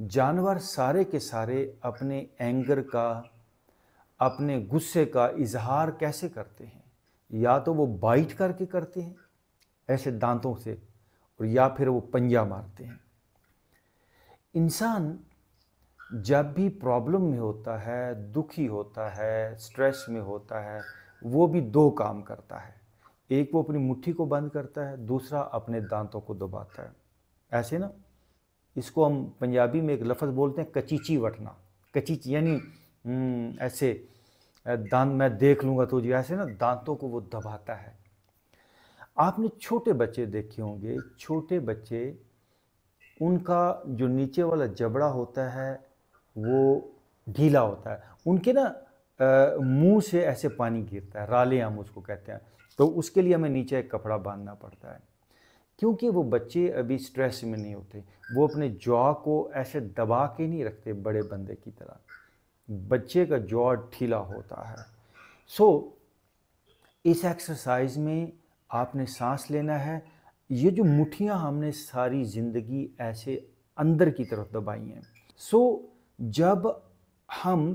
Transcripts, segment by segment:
जानवर सारे के सारे अपने एंगर का अपने गुस्से का इजहार कैसे करते हैं या तो वो बाइट करके करते हैं ऐसे दांतों से और या फिर वो पंजा मारते हैं इंसान जब भी प्रॉब्लम में होता है दुखी होता है स्ट्रेस में होता है वो भी दो काम करता है एक वो अपनी मुट्ठी को बंद करता है दूसरा अपने दांतों को दबाता है ऐसे ना इसको हम पंजाबी में एक लफ्ज़ बोलते हैं कचीची वटना कचीची यानी हम्म, ऐसे दांत मैं देख लूँगा तो ऐसे ना दांतों को वो दबाता है आपने छोटे बच्चे देखे होंगे छोटे बच्चे उनका जो नीचे वाला जबड़ा होता है वो ढीला होता है उनके ना मुंह से ऐसे पानी गिरता है राले हम उसको कहते हैं तो उसके लिए हमें नीचे एक कपड़ा बांधना पड़ता है क्योंकि वो बच्चे अभी स्ट्रेस में नहीं होते वो अपने जॉ को ऐसे दबा के नहीं रखते बड़े बंदे की तरह बच्चे का जॉ ढीला होता है सो so, इस एक्सरसाइज में आपने सांस लेना है ये जो मुठियाँ हमने सारी ज़िंदगी ऐसे अंदर की तरफ दबाई हैं सो so, जब हम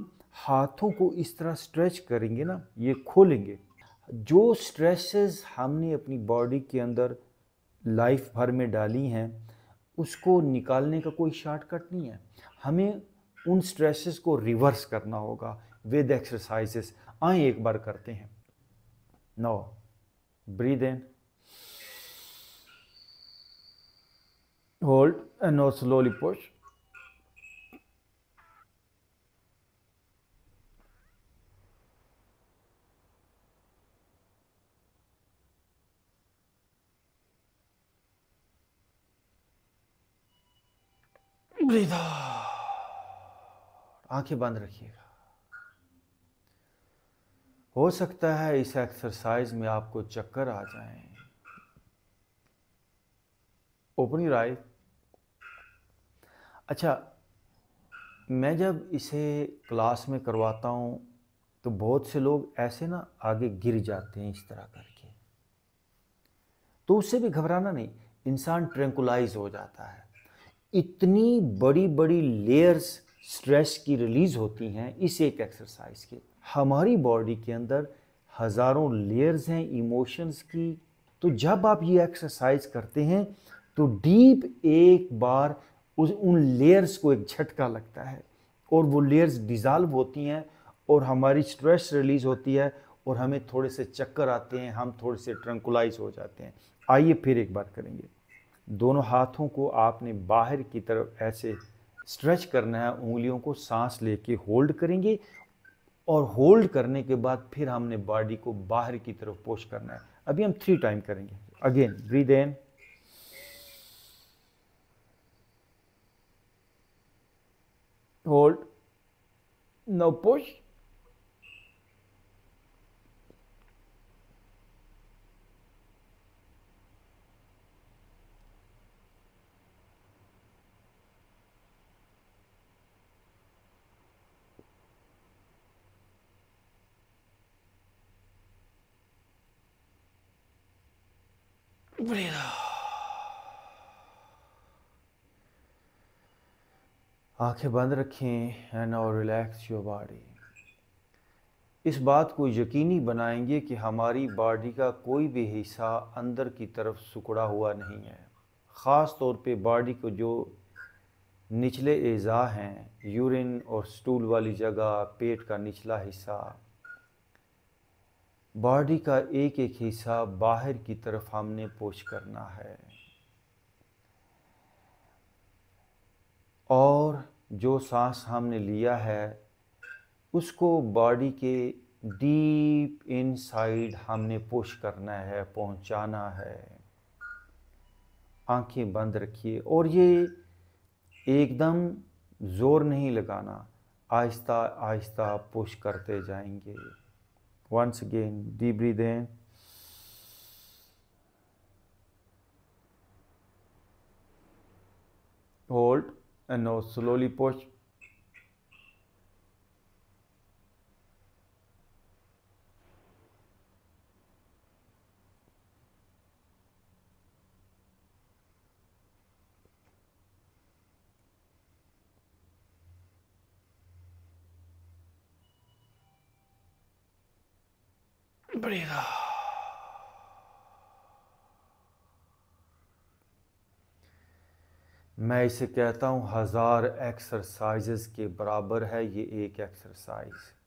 हाथों को इस तरह स्ट्रेच करेंगे ना ये खोलेंगे जो स्ट्रेसेस हमने अपनी बॉडी के अंदर लाइफ भर में डाली हैं उसको निकालने का कोई शॉर्टकट नहीं है हमें उन स्ट्रेसेस को रिवर्स करना होगा विद एक्सरसाइजेस आए एक बार करते हैं now breathe in hold and now slowly push breathe आंखें बंद रखिएगा हो सकता है इस एक्सरसाइज में आपको चक्कर आ जाए ओपन यू राइट अच्छा मैं जब इसे क्लास में करवाता हूँ तो बहुत से लोग ऐसे ना आगे गिर जाते हैं इस तरह करके तो उससे भी घबराना नहीं इंसान ट्रेंकुलाइज हो जाता है इतनी बड़ी बड़ी लेयर्स स्ट्रेस की रिलीज़ होती हैं इस एक एक्सरसाइज के हमारी बॉडी के अंदर हज़ारों लेयर्स हैं इमोशंस की तो जब आप ये एक्सरसाइज करते हैं तो डीप एक बार उस उन लेयर्स को एक झटका लगता है और वो लेयर्स डिज़ाल्व होती हैं और हमारी स्ट्रेस रिलीज़ होती है और हमें थोड़े से चक्कर आते हैं हम थोड़े से ट्रंकुलाइज हो जाते हैं आइए फिर एक बार करेंगे दोनों हाथों को आपने बाहर की तरफ ऐसे स्ट्रेच करना है उंगलियों को सांस लेके होल्ड करेंगे और होल्ड करने के बाद फिर हमने बॉडी को बाहर की तरफ पोश करना है अभी हम थ्री टाइम करेंगे again breathe in hold now push Breathe आंखें बंद रखें एंड और रिलैक्स योर बॉडी इस बात को यकीनी बनाएंगे कि हमारी बॉडी का कोई भी हिस्सा अंदर की तरफ सुकड़ा हुआ नहीं है ख़ास तौर पे बॉडी को जो निचले एज़ा हैं यूरिन और स्टूल वाली जगह पेट का निचला हिस्सा बॉडी का एक एक हिस्सा बाहर की तरफ हमने पोष करना है और जो सांस हमने लिया है उसको बॉडी के डीप इनसाइड हमने पुश करना है पहुंचाना है आंखें बंद रखिए और ये एकदम ज़ोर नहीं लगाना आहिस्ता आहिस्ता पुश करते जाएंगे Once again, deep breathe in. Hold and now slowly push Breathe out. मैं इसे कहता हूँ हज़ार एक्सरसाइजेस के बराबर है ये एक एक्सरसाइज